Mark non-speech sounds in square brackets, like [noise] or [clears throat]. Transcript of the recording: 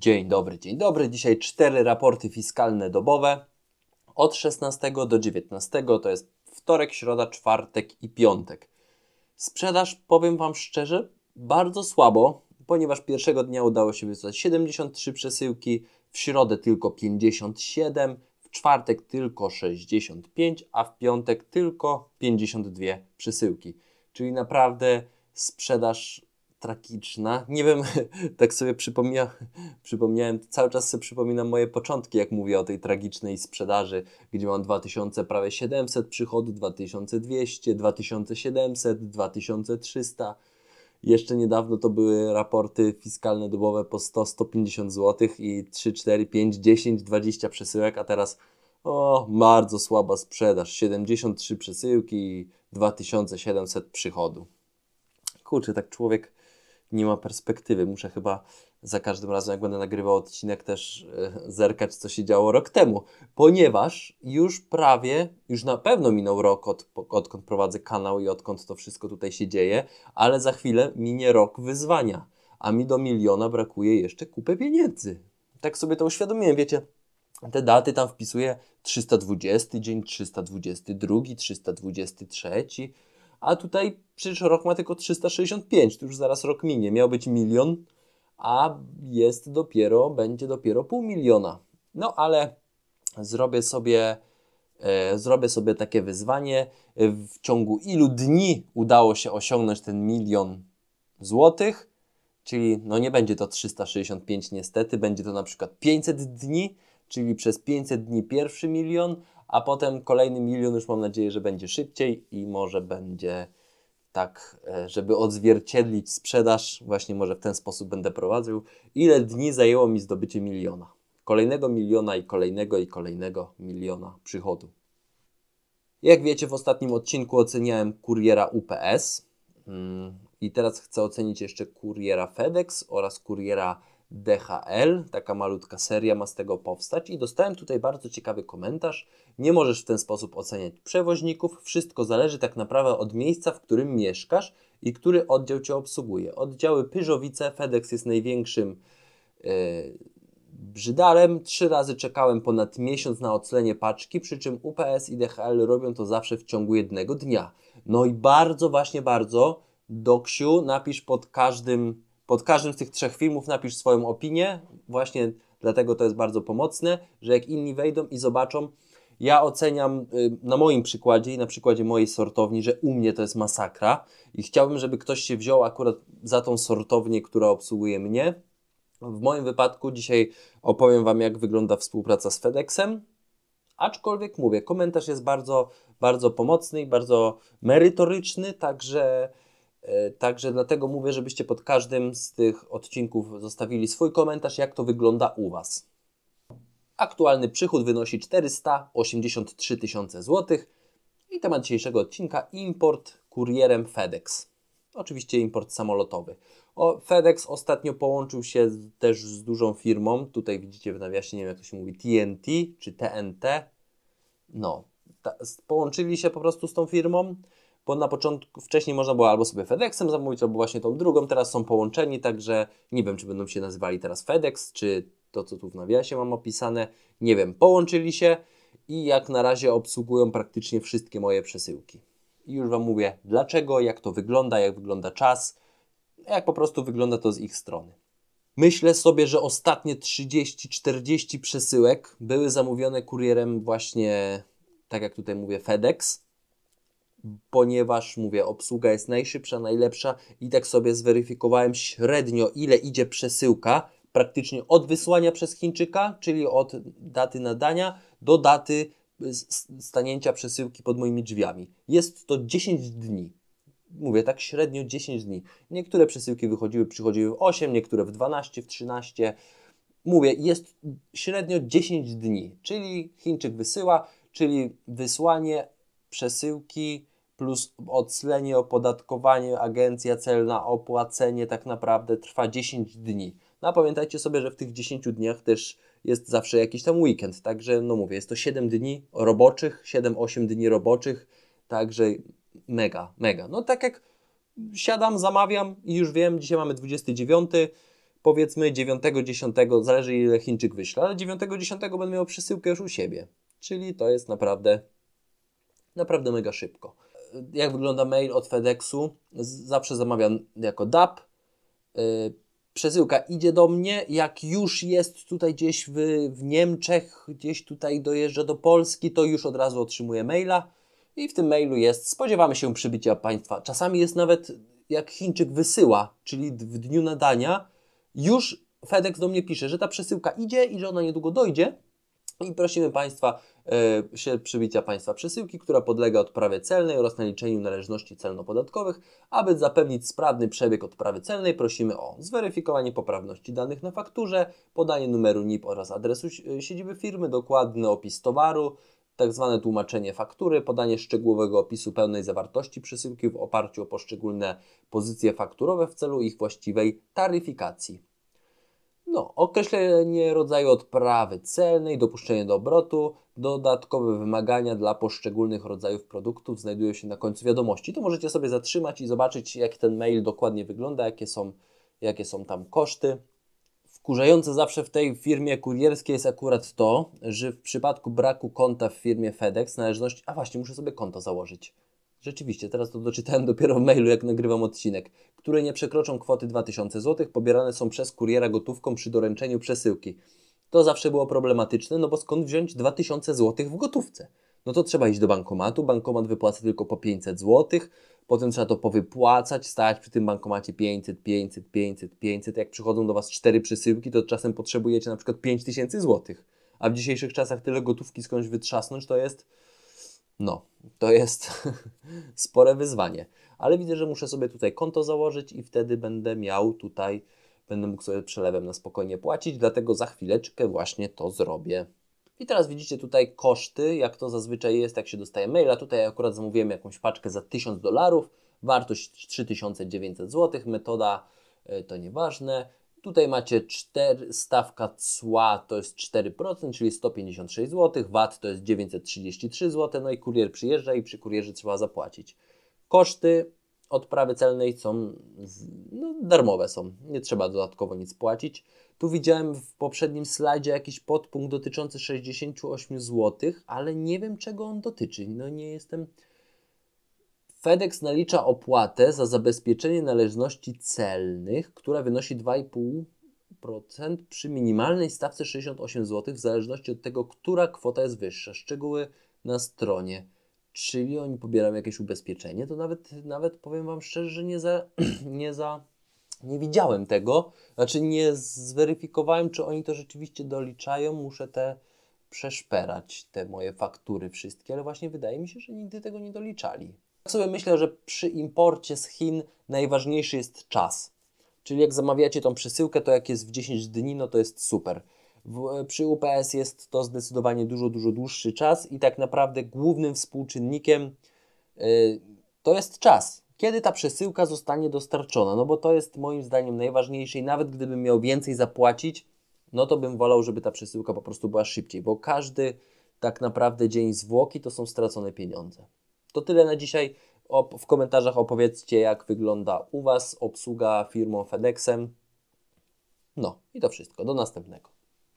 Dzień dobry, dzień dobry. Dzisiaj cztery raporty fiskalne dobowe od 16 do 19, to jest wtorek, środa, czwartek i piątek. Sprzedaż, powiem Wam szczerze, bardzo słabo, ponieważ pierwszego dnia udało się wysłać 73 przesyłki, w środę tylko 57, w czwartek tylko 65, a w piątek tylko 52 przesyłki. Czyli naprawdę sprzedaż tragiczna. Nie wiem, [laughs] tak sobie przypomnia, przypomniałem, cały czas sobie przypominam moje początki, jak mówię o tej tragicznej sprzedaży, gdzie mam 2000, prawie 700 przychodów, 2200, 2700, 2300. Jeszcze niedawno to były raporty fiskalne dobowe po 100, 150 zł i 3, 4, 5, 10, 20 przesyłek, a teraz o, bardzo słaba sprzedaż, 73 przesyłki i 2700 przychodu. Kurczę, tak człowiek nie ma perspektywy. Muszę chyba za każdym razem, jak będę nagrywał odcinek, też e, zerkać, co się działo rok temu, ponieważ już prawie, już na pewno minął rok, od, odkąd prowadzę kanał i odkąd to wszystko tutaj się dzieje, ale za chwilę minie rok wyzwania, a mi do miliona brakuje jeszcze kupy pieniędzy. Tak sobie to uświadomiłem, wiecie, te daty tam wpisuję 320 dzień, 322, 323, a tutaj przecież rok ma tylko 365, to już zaraz rok minie, miał być milion, a jest dopiero, będzie dopiero pół miliona. No ale zrobię sobie, e, zrobię sobie takie wyzwanie, w ciągu ilu dni udało się osiągnąć ten milion złotych, czyli no nie będzie to 365 niestety, będzie to na przykład 500 dni, czyli przez 500 dni pierwszy milion, a potem kolejny milion już mam nadzieję, że będzie szybciej i może będzie tak, e, żeby odzwierciedlić sprzedaż, właśnie może w ten sposób będę prowadził, ile dni zajęło mi zdobycie miliona. Kolejnego miliona i kolejnego i kolejnego miliona przychodu. Jak wiecie, w ostatnim odcinku oceniałem kuriera UPS mm, i teraz chcę ocenić jeszcze kuriera FedEx oraz kuriera DHL, taka malutka seria ma z tego powstać i dostałem tutaj bardzo ciekawy komentarz. Nie możesz w ten sposób oceniać przewoźników, wszystko zależy tak naprawdę od miejsca, w którym mieszkasz i który oddział Cię obsługuje. Oddziały Pyżowice, FedEx jest największym yy, brzydalem. Trzy razy czekałem ponad miesiąc na oclenie paczki, przy czym UPS i DHL robią to zawsze w ciągu jednego dnia. No i bardzo, właśnie bardzo, Doksiu, napisz pod każdym pod każdym z tych trzech filmów napisz swoją opinię. Właśnie dlatego to jest bardzo pomocne, że jak inni wejdą i zobaczą, ja oceniam y, na moim przykładzie i na przykładzie mojej sortowni, że u mnie to jest masakra i chciałbym, żeby ktoś się wziął akurat za tą sortownię, która obsługuje mnie. W moim wypadku dzisiaj opowiem Wam, jak wygląda współpraca z FedExem. Aczkolwiek mówię, komentarz jest bardzo, bardzo pomocny i bardzo merytoryczny, także E, także dlatego mówię, żebyście pod każdym z tych odcinków zostawili swój komentarz, jak to wygląda u Was. Aktualny przychód wynosi 483 tysiące złotych i temat dzisiejszego odcinka import kurierem FedEx. Oczywiście import samolotowy. O, FedEx ostatnio połączył się też z dużą firmą. Tutaj widzicie w nawiasie, nie wiem jak to się mówi, TNT czy TNT. No, ta, połączyli się po prostu z tą firmą bo na początku, wcześniej można było albo sobie FedExem zamówić, albo właśnie tą drugą, teraz są połączeni, także nie wiem, czy będą się nazywali teraz FedEx, czy to, co tu w nawiasie mam opisane, nie wiem, połączyli się i jak na razie obsługują praktycznie wszystkie moje przesyłki. I już Wam mówię dlaczego, jak to wygląda, jak wygląda czas, jak po prostu wygląda to z ich strony. Myślę sobie, że ostatnie 30-40 przesyłek były zamówione kurierem właśnie, tak jak tutaj mówię, FedEx ponieważ mówię, obsługa jest najszybsza, najlepsza i tak sobie zweryfikowałem średnio, ile idzie przesyłka praktycznie od wysłania przez Chińczyka, czyli od daty nadania do daty y, stanięcia przesyłki pod moimi drzwiami. Jest to 10 dni. Mówię tak średnio 10 dni. Niektóre przesyłki wychodziły, przychodziły w 8, niektóre w 12, w 13. Mówię, jest średnio 10 dni, czyli Chińczyk wysyła, czyli wysłanie przesyłki plus odslenie, opodatkowanie, agencja celna, opłacenie tak naprawdę trwa 10 dni. No a pamiętajcie sobie, że w tych 10 dniach też jest zawsze jakiś tam weekend, także no mówię, jest to 7 dni roboczych, 7-8 dni roboczych, także mega, mega. No tak jak siadam, zamawiam i już wiem, dzisiaj mamy 29, powiedzmy 9-10, zależy ile Chińczyk wyśle, ale 9-10 będę miał przesyłkę już u siebie, czyli to jest naprawdę, naprawdę mega szybko jak wygląda mail od FedExu. Zawsze zamawiam jako DAP. Y, przesyłka idzie do mnie. Jak już jest tutaj gdzieś w, w Niemczech, gdzieś tutaj dojeżdża do Polski, to już od razu otrzymuję maila. I w tym mailu jest, spodziewamy się przybycia państwa. Czasami jest nawet, jak Chińczyk wysyła, czyli w dniu nadania, już FedEx do mnie pisze, że ta przesyłka idzie i że ona niedługo dojdzie. I prosimy Państwa e, się przybicia Państwa przesyłki, która podlega odprawie celnej oraz naliczeniu należności celno-podatkowych. Aby zapewnić sprawny przebieg odprawy celnej, prosimy o zweryfikowanie poprawności danych na fakturze, podanie numeru NIP oraz adresu e, siedziby firmy, dokładny opis towaru, tak zwane tłumaczenie faktury, podanie szczegółowego opisu pełnej zawartości przesyłki w oparciu o poszczególne pozycje fakturowe w celu ich właściwej taryfikacji. No, określenie rodzaju odprawy celnej, dopuszczenie do obrotu, dodatkowe wymagania dla poszczególnych rodzajów produktów znajdują się na końcu wiadomości. To możecie sobie zatrzymać i zobaczyć, jak ten mail dokładnie wygląda, jakie są, jakie są tam koszty. Wkurzające zawsze w tej firmie kurierskiej jest akurat to, że w przypadku braku konta w firmie FedEx należność, a właśnie muszę sobie konto założyć. Rzeczywiście, teraz to doczytałem dopiero w mailu, jak nagrywam odcinek, które nie przekroczą kwoty 2000 zł, pobierane są przez kuriera gotówką przy doręczeniu przesyłki. To zawsze było problematyczne, no bo skąd wziąć 2000 zł w gotówce? No to trzeba iść do bankomatu, bankomat wypłaca tylko po 500 zł, potem trzeba to powypłacać, stać przy tym bankomacie 500, 500, 500, 500. Jak przychodzą do Was cztery przesyłki, to czasem potrzebujecie na przykład 5000 zł. A w dzisiejszych czasach tyle gotówki skądś wytrzasnąć to jest no, to jest [laughs] spore wyzwanie. Ale widzę, że muszę sobie tutaj konto założyć i wtedy będę miał tutaj, będę mógł sobie przelewem na spokojnie płacić, dlatego za chwileczkę właśnie to zrobię. I teraz widzicie tutaj koszty, jak to zazwyczaj jest, jak się dostaje maila. Tutaj akurat zamówiłem jakąś paczkę za 1000 dolarów, wartość 3900 zł, metoda e, to nieważne. Tutaj macie 4, stawka cła to jest 4%, czyli 156 zł, VAT to jest 933 zł, no i kurier przyjeżdża i przy kurierze trzeba zapłacić. Koszty odprawy celnej są no, darmowe, są, nie trzeba dodatkowo nic płacić. Tu widziałem w poprzednim slajdzie jakiś podpunkt dotyczący 68 zł, ale nie wiem czego on dotyczy, no nie jestem FedEx nalicza opłatę za zabezpieczenie należności celnych, która wynosi 2,5% przy minimalnej stawce 68 zł, w zależności od tego, która kwota jest wyższa. Szczegóły na stronie. Czyli oni pobierają jakieś ubezpieczenie, to nawet, nawet powiem Wam szczerze, że nie za, [clears throat] nie za nie widziałem tego, znaczy nie zweryfikowałem, czy oni to rzeczywiście doliczają. Muszę te przeszperać, te moje faktury wszystkie, ale właśnie wydaje mi się, że nigdy tego nie doliczali. Tak sobie myślę, że przy imporcie z Chin najważniejszy jest czas. Czyli jak zamawiacie tą przesyłkę, to jak jest w 10 dni, no to jest super. W, przy UPS jest to zdecydowanie dużo, dużo dłuższy czas i tak naprawdę głównym współczynnikiem yy, to jest czas. Kiedy ta przesyłka zostanie dostarczona? No bo to jest moim zdaniem najważniejsze i nawet gdybym miał więcej zapłacić, no to bym wolał, żeby ta przesyłka po prostu była szybciej, bo każdy tak naprawdę dzień zwłoki to są stracone pieniądze. To tyle na dzisiaj. w komentarzach opowiedzcie, jak wygląda u Was obsługa firmą FedExem. No i to wszystko. Do następnego.